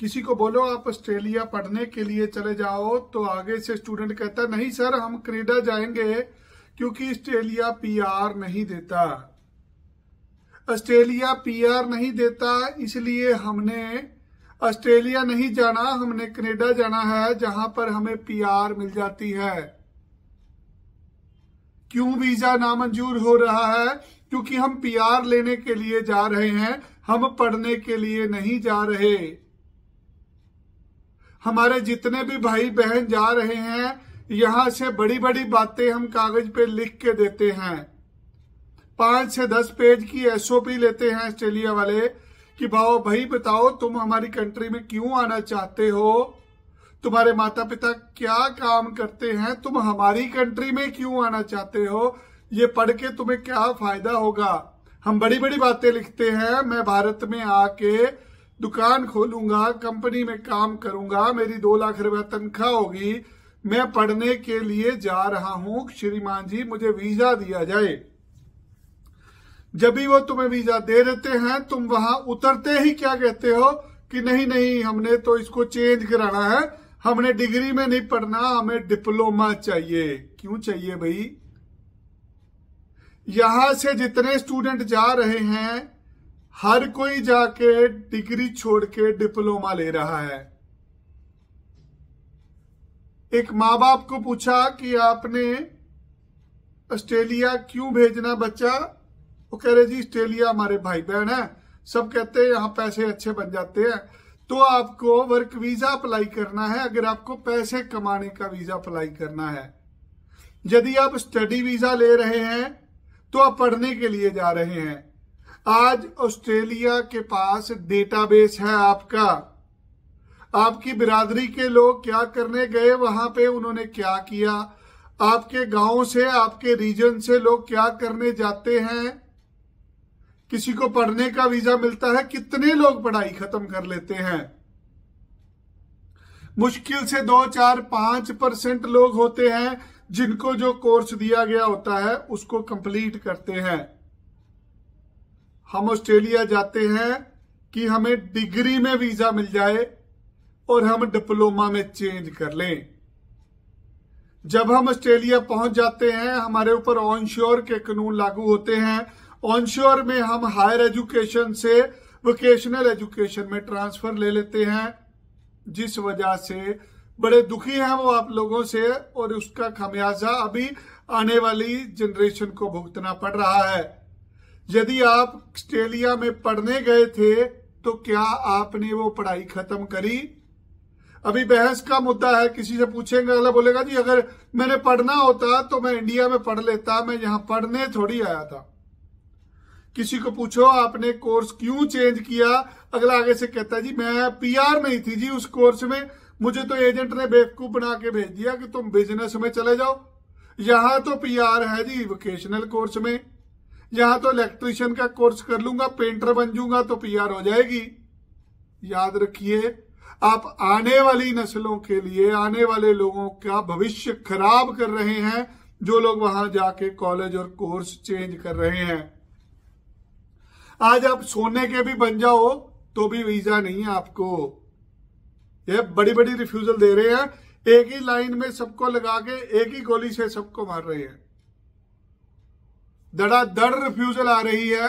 किसी को बोलो आप ऑस्ट्रेलिया पढ़ने के लिए चले जाओ तो आगे से स्टूडेंट कहता नहीं सर हम कनेडा जाएंगे क्योंकि ऑस्ट्रेलिया पीआर नहीं देता ऑस्ट्रेलिया पीआर नहीं देता इसलिए हमने ऑस्ट्रेलिया नहीं जाना हमने कनेडा जाना है जहां पर हमें पीआर मिल जाती है क्यों वीजा नामंजूर हो रहा है क्योंकि हम पीआर लेने के लिए जा रहे हैं हम पढ़ने के लिए नहीं जा रहे हमारे जितने भी भाई बहन जा रहे हैं यहाँ से बड़ी बड़ी बातें हम कागज पे लिख के देते हैं पांच से दस पेज की एसओपी लेते हैं ऑस्ट्रेलिया वाले कि भाओ भाई बताओ तुम हमारी कंट्री में क्यों आना चाहते हो तुम्हारे माता पिता क्या काम करते हैं तुम हमारी कंट्री में क्यों आना चाहते हो ये पढ़ के तुम्हें क्या फायदा होगा हम बड़ी बड़ी बातें लिखते हैं मैं भारत में आके दुकान खोलूंगा कंपनी में काम करूंगा मेरी दो लाख रुपया तनख्वाह होगी मैं पढ़ने के लिए जा रहा हूं श्रीमान जी मुझे वीजा दिया जाए जब भी वो तुम्हें वीजा दे देते हैं तुम वहां उतरते ही क्या कहते हो कि नहीं नहीं हमने तो इसको चेंज कराना है हमने डिग्री में नहीं पढ़ना हमें डिप्लोमा चाहिए क्यों चाहिए भाई यहां से जितने स्टूडेंट जा रहे हैं हर कोई जाके डिग्री छोड़ के डिप्लोमा ले रहा है एक माँ बाप को पूछा कि आपने ऑस्ट्रेलिया क्यों भेजना बच्चा वो कह रहे जी ऑस्ट्रेलिया हमारे भाई बहन है सब कहते हैं यहां पैसे अच्छे बन जाते हैं तो आपको वर्क वीजा अप्लाई करना है अगर आपको पैसे कमाने का वीजा अप्लाई करना है यदि आप स्टडी वीजा ले रहे हैं तो आप पढ़ने के लिए जा रहे हैं आज ऑस्ट्रेलिया के पास डेटाबेस है आपका आपकी बिरादरी के लोग क्या करने गए वहां पे उन्होंने क्या किया आपके गांव से आपके रीजन से लोग क्या करने जाते हैं किसी को पढ़ने का वीजा मिलता है कितने लोग पढ़ाई खत्म कर लेते हैं मुश्किल से दो चार पांच परसेंट लोग होते हैं जिनको जो कोर्स दिया गया होता है उसको कंप्लीट करते हैं हम ऑस्ट्रेलिया जाते हैं कि हमें डिग्री में वीजा मिल जाए और हम डिप्लोमा में चेंज कर लें जब हम ऑस्ट्रेलिया पहुंच जाते हैं हमारे ऊपर ऑनश्योर के कानून लागू होते हैं ऑनश्योर में हम हायर एजुकेशन से वोकेशनल एजुकेशन में ट्रांसफर ले लेते हैं जिस वजह से बड़े दुखी हैं वो आप लोगों से और उसका खमियाजा अभी आने वाली जनरेशन को भुगतना पड़ रहा है यदि आप ऑस्ट्रेलिया में पढ़ने गए थे तो क्या आपने वो पढ़ाई खत्म करी अभी बहस का मुद्दा है किसी से पूछेंगे अगला बोलेगा जी अगर मैंने पढ़ना होता तो मैं इंडिया में पढ़ लेता मैं यहां पढ़ने थोड़ी आया था किसी को पूछो आपने कोर्स क्यों चेंज किया अगला आगे से कहता जी मैं पीआर नहीं थी जी उस कोर्स में मुझे तो एजेंट ने बेवकूफ बना के भेज दिया कि तुम बिजनेस में चले जाओ यहां तो पीआर है जी वोकेशनल कोर्स में यहां तो इलेक्ट्रिशियन का कोर्स कर लूंगा पेंटर बन जाऊंगा तो पीआर हो जाएगी याद रखिए आप आने वाली नस्लों के लिए आने वाले लोगों का भविष्य खराब कर रहे हैं जो लोग वहां जाके कॉलेज और कोर्स चेंज कर रहे हैं आज आप सोने के भी बन जाओ तो भी वीजा नहीं है आपको ये बड़ी बड़ी रिफ्यूजल दे रहे हैं एक ही लाइन में सबको लगा के एक ही गोली से सबको मार रहे हैं धड़ाधड़ रिफ्यूजल आ रही है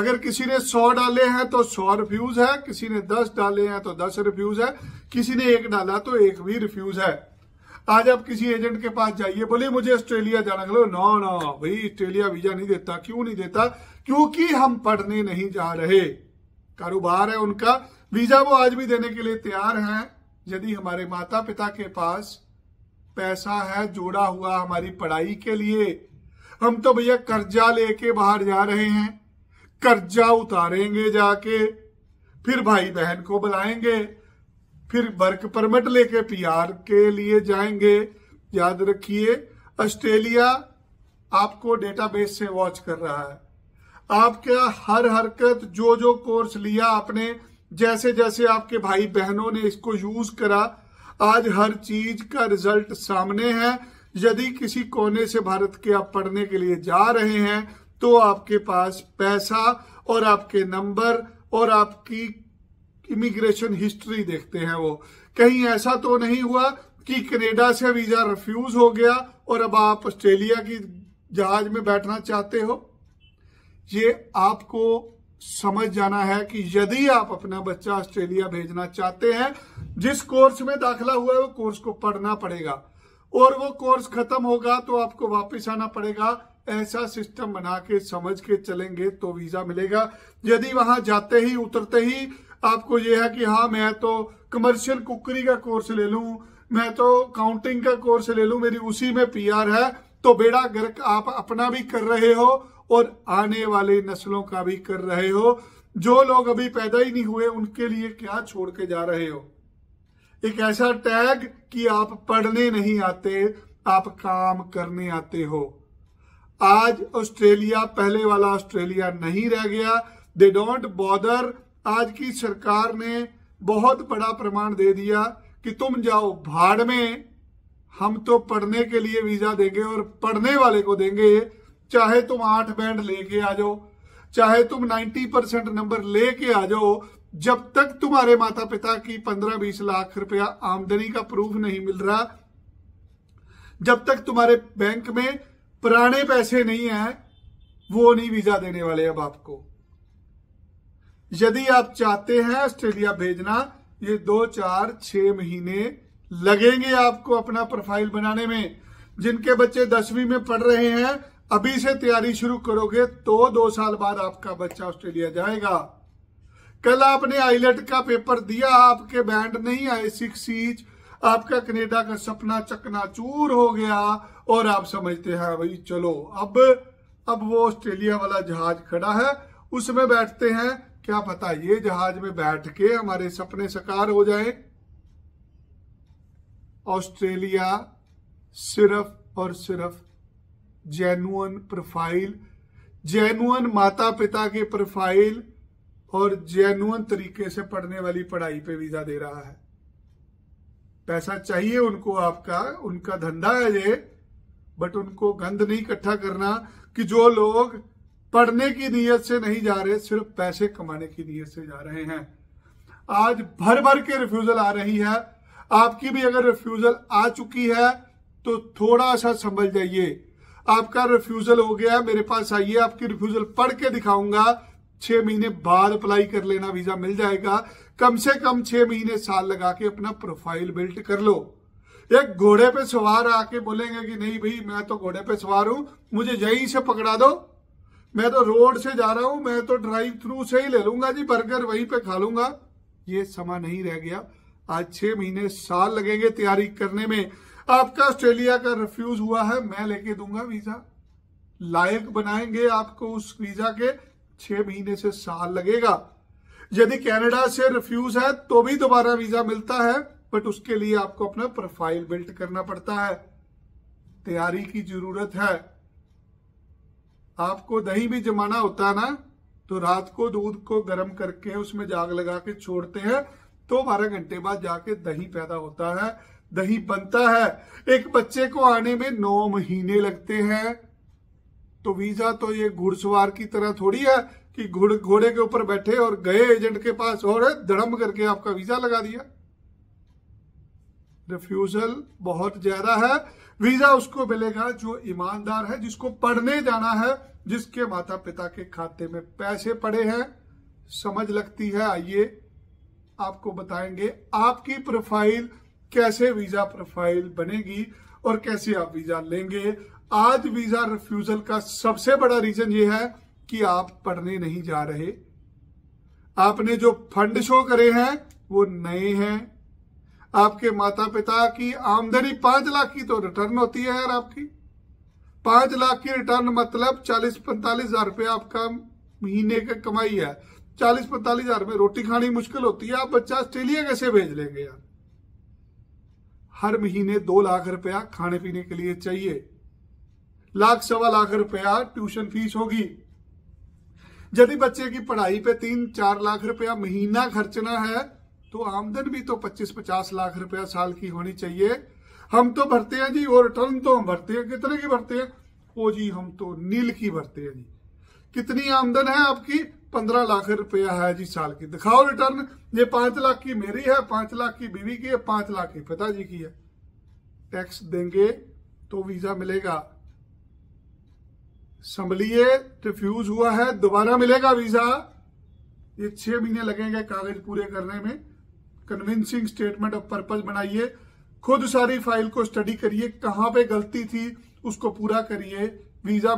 अगर किसी ने सौ डाले हैं तो सौ रिफ्यूज है किसी ने दस डाले हैं तो दस रिफ्यूज है किसी ने एक डाला तो एक भी रिफ्यूज है आज आप किसी एजेंट के पास जाइए बोले मुझे ऑस्ट्रेलिया जाना चलो नो नो भाई ऑस्ट्रेलिया वीजा नहीं देता क्यों नहीं देता क्योंकि हम पढ़ने नहीं जा रहे कारोबार है उनका वीजा वो आज भी देने के लिए तैयार हैं यदि हमारे माता पिता के पास पैसा है जोड़ा हुआ हमारी पढ़ाई के लिए हम तो भैया कर्जा लेके बाहर जा रहे हैं कर्जा उतारेंगे जाके फिर भाई बहन को बुलाएंगे फिर वर्क परमिट लेके पीआर के लिए जाएंगे याद रखिए ऑस्ट्रेलिया आपको डेटाबेस से वॉच कर रहा है आपका हर हरकत जो जो कोर्स लिया आपने जैसे जैसे आपके भाई बहनों ने इसको यूज करा आज हर चीज का रिजल्ट सामने है यदि किसी कोने से भारत के आप पढ़ने के लिए जा रहे हैं तो आपके पास पैसा और आपके नंबर और आपकी इमिग्रेशन हिस्ट्री देखते हैं वो कहीं ऐसा तो नहीं हुआ कि कनेडा से वीजा रिफ्यूज हो गया और अब आप ऑस्ट्रेलिया की जहाज में बैठना चाहते हो ये आपको समझ जाना है कि यदि आप अपना बच्चा ऑस्ट्रेलिया भेजना चाहते हैं जिस कोर्स में दाखिला हुआ है वो कोर्स को पढ़ना पड़ेगा और वो कोर्स खत्म होगा तो आपको वापस आना पड़ेगा ऐसा सिस्टम बना के समझ के चलेंगे तो वीजा मिलेगा यदि वहां जाते ही उतरते ही आपको यह है कि हाँ मैं तो कमर्शियल कुकरी का कोर्स ले लू मैं तो काउंटिंग का कोर्स ले लू मेरी उसी में पीआर है तो बेड़ा गर्क आप अपना भी कर रहे हो और आने वाले नस्लों का भी कर रहे हो जो लोग अभी पैदा ही नहीं हुए उनके लिए क्या छोड़ के जा रहे हो एक ऐसा टैग कि आप पढ़ने नहीं आते आप काम करने आते हो आज ऑस्ट्रेलिया पहले वाला ऑस्ट्रेलिया नहीं रह गया दे डोंट बॉदर आज की सरकार ने बहुत बड़ा प्रमाण दे दिया कि तुम जाओ भाड़ में हम तो पढ़ने के लिए वीजा देंगे और पढ़ने वाले को देंगे चाहे तुम आठ बैंड लेके आ जाओ चाहे तुम नाइन्टी परसेंट नंबर लेके आ जाओ जब तक तुम्हारे माता पिता की पंद्रह बीस लाख रुपया आमदनी का प्रूफ नहीं मिल रहा जब तक तुम्हारे बैंक में पुराने पैसे नहीं है वो नहीं वीजा देने वाले अब आपको यदि आप चाहते हैं ऑस्ट्रेलिया भेजना ये दो चार छ महीने लगेंगे आपको अपना प्रोफाइल बनाने में जिनके बच्चे दसवीं में पढ़ रहे हैं अभी से तैयारी शुरू करोगे तो दो साल बाद आपका बच्चा ऑस्ट्रेलिया जाएगा कल आपने आईलेट का पेपर दिया आपके बैंड नहीं आए सिक्स इंच आपका कनेडा का सपना चकनाचूर हो गया और आप समझते हैं भाई चलो अब अब वो ऑस्ट्रेलिया वाला जहाज खड़ा है उसमें बैठते हैं क्या पता ये जहाज में बैठ के हमारे सपने साकार हो जाए ऑस्ट्रेलिया सिर्फ और सिर्फ जेनुअन प्रोफाइल जेनुअन माता पिता की प्रोफाइल और जेनुअन तरीके से पढ़ने वाली पढ़ाई पे वीजा दे रहा है पैसा चाहिए उनको आपका उनका धंधा है ये बट उनको गंद नहीं इकट्ठा करना कि जो लोग पढ़ने की नीयत से नहीं जा रहे सिर्फ पैसे कमाने की नीयत से जा रहे हैं आज भर भर के रिफ्यूजल आ रही है आपकी भी अगर रिफ्यूजल आ चुकी है तो थोड़ा सा संभल जाइए आपका रिफ्यूजल हो गया है मेरे पास आइए आपकी रिफ्यूजल पढ़ के दिखाऊंगा छह महीने बाद अप्लाई कर लेना वीजा मिल जाएगा कम से कम छह महीने साल लगा के अपना प्रोफाइल बिल्ट कर लो एक घोड़े पे सवार आके बोलेंगे कि नहीं भाई मैं तो घोड़े पे सवार हूं मुझे यहीं से पकड़ा दो मैं तो रोड से जा रहा हूं मैं तो ड्राइव थ्रू से ही ले लूंगा जी बर्गर वहीं पे खा लूंगा ये समा नहीं रह गया आज छह महीने साल लगेंगे तैयारी करने में आपका ऑस्ट्रेलिया का रिफ्यूज हुआ है मैं लेके दूंगा वीजा लायक बनाएंगे आपको उस वीजा के छह महीने से साल लगेगा यदि कनाडा से रिफ्यूज है तो भी दोबारा वीजा मिलता है बट उसके लिए आपको अपना प्रोफाइल बिल्ड करना पड़ता है तैयारी की जरूरत है आपको दही भी जमाना होता है ना तो रात को दूध को गर्म करके उसमें जाग लगा के छोड़ते हैं तो बारह घंटे बाद जाके दही पैदा होता है दही बनता है एक बच्चे को आने में नौ महीने लगते हैं तो वीजा तो ये घुड़सवार की तरह थोड़ी है कि घोड़े गुड़, के ऊपर बैठे और गए एजेंट के पास और धड़म करके आपका वीजा लगा दिया रिफ्यूजल बहुत ज्यादा है वीजा उसको मिलेगा जो ईमानदार है जिसको पढ़ने जाना है जिसके माता पिता के खाते में पैसे पड़े हैं समझ लगती है आइए आपको बताएंगे आपकी प्रोफाइल कैसे वीजा प्रोफाइल बनेगी और कैसे आप वीजा लेंगे आज वीजा रिफ्यूजल का सबसे बड़ा रीजन ये है कि आप पढ़ने नहीं जा रहे आपने जो फंड शो करे हैं वो नए हैं आपके माता पिता की आमदनी पांच लाख की तो रिटर्न होती है यार आपकी पांच लाख की रिटर्न मतलब चालीस पैंतालीस हजार रुपये आपका महीने का कमाई है चालीस पैंतालीस हजार में रोटी खानी मुश्किल होती है आप बच्चा ऑस्ट्रेलिया कैसे भेज लेंगे यार हर महीने दो लाख रुपया खाने पीने के लिए चाहिए लाख सवा लाख रुपया ट्यूशन फीस होगी यदि बच्चे की पढ़ाई पे तीन चार लाख रुपया महीना खर्चना है तो आमदन भी तो पच्चीस पचास लाख रुपया साल की होनी चाहिए हम तो भरते हैं जी और रिटर्न तो हम भरते हैं कितने की भरते हैं ओ जी हम तो नील की भरते हैं जी कितनी आमदन है आपकी पंद्रह लाख रुपया है जी साल की दिखाओ रिटर्न ये पांच लाख की मेरी है पांच लाख की बीवी की है पांच लाख की पिताजी की है टैक्स देंगे तो वीजा मिलेगा संभलिए रिफ्यूज हुआ है दोबारा मिलेगा वीजा ये छह महीने लगेंगे कागज पूरे करने में कन्विंसिंग स्टेटमेंट ऑफ पर्पज बनाइए खुद सारी फाइल को स्टडी करिए कहां पे गलती थी उसको पूरा करिए वीजा